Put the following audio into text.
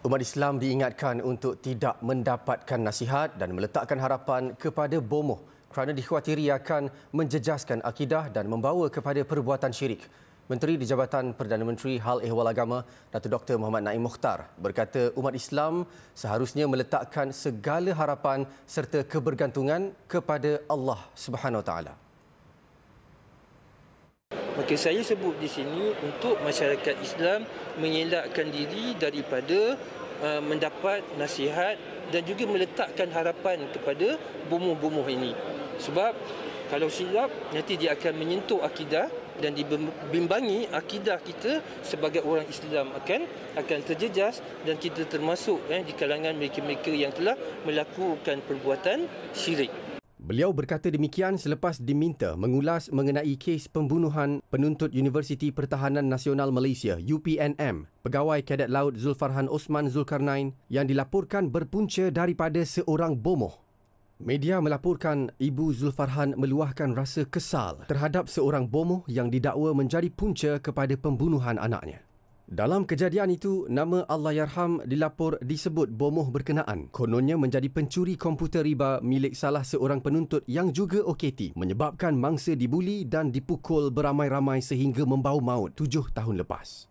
Umat Islam diingatkan untuk tidak mendapatkan nasihat dan meletakkan harapan kepada bomoh kerana dikhawatiri akan menjejaskan akidah dan membawa kepada perbuatan syirik. Menteri di Jabatan Perdana Menteri Hal Ehwal Agama, Datuk Dr. Muhammad Naim Mukhtar berkata umat Islam seharusnya meletakkan segala harapan serta kebergantungan kepada Allah Subhanahu Wa Taala. Okey, saya sebut di sini untuk masyarakat Islam mengelakkan diri daripada uh, mendapat nasihat dan juga meletakkan harapan kepada bumuh-bumuh ini. Sebab kalau silap, nanti dia akan menyentuh akidah dan dibimbangi akidah kita sebagai orang Islam akan akan terjejas dan kita termasuk eh, di kalangan mereka-mereka yang telah melakukan perbuatan syirik. Beliau berkata demikian selepas diminta mengulas mengenai kes pembunuhan penuntut Universiti Pertahanan Nasional Malaysia UPNM, pegawai kadet laut Zulfarhan Osman Zulkarnain yang dilaporkan berpunca daripada seorang bomoh. Media melaporkan ibu Zulfarhan meluahkan rasa kesal terhadap seorang bomoh yang didakwa menjadi punca kepada pembunuhan anaknya. Dalam kejadian itu, nama Allah Yarham dilapor disebut bomoh berkenaan. Kononnya menjadi pencuri komputer riba milik salah seorang penuntut yang juga OKT menyebabkan mangsa dibuli dan dipukul beramai-ramai sehingga membau maut tujuh tahun lepas.